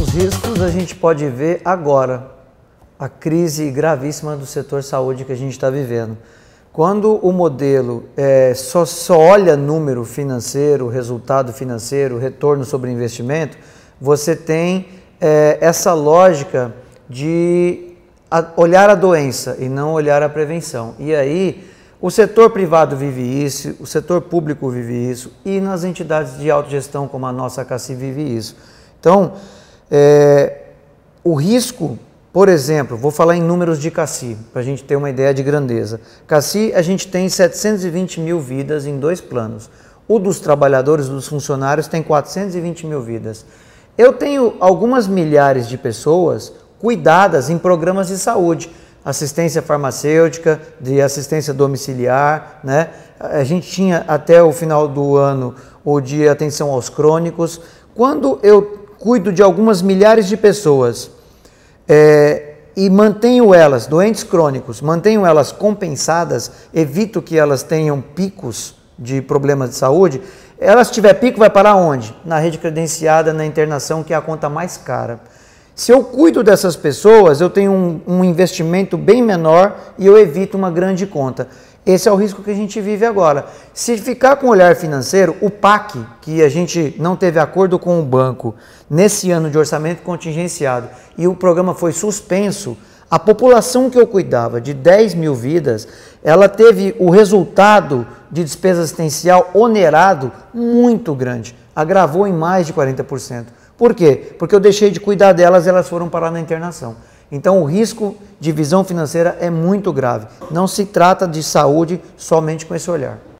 Os riscos a gente pode ver agora, a crise gravíssima do setor saúde que a gente está vivendo. Quando o modelo é, só, só olha número financeiro, resultado financeiro, retorno sobre investimento, você tem é, essa lógica de olhar a doença e não olhar a prevenção. E aí, o setor privado vive isso, o setor público vive isso, e nas entidades de autogestão como a nossa CACI vive isso. Então, é, o risco, por exemplo, vou falar em números de CACI, para a gente ter uma ideia de grandeza. CACI, a gente tem 720 mil vidas em dois planos. O dos trabalhadores, dos funcionários, tem 420 mil vidas. Eu tenho algumas milhares de pessoas cuidadas em programas de saúde, assistência farmacêutica, de assistência domiciliar, né? A gente tinha até o final do ano o de atenção aos crônicos. Quando eu cuido de algumas milhares de pessoas é, e mantenho elas, doentes crônicos, mantenho elas compensadas, evito que elas tenham picos de problemas de saúde, elas tiver pico vai parar onde? Na rede credenciada, na internação, que é a conta mais cara. Se eu cuido dessas pessoas, eu tenho um, um, investimento bem menor e eu evito uma grande conta. Esse é o risco que a gente vive agora. Se ficar com o olhar financeiro, o PAC, que a gente não teve acordo com o banco nesse ano de orçamento contingenciado e o programa foi suspenso, a população que eu cuidava, de 10 mil vidas, ela teve o resultado de despesa assistencial onerado muito grande, agravou em mais de 40%. Por quê? Porque eu deixei de cuidar delas, elas foram parar na internação. Então o risco de visão financeira é muito grave. Não se trata de saúde somente com esse olhar.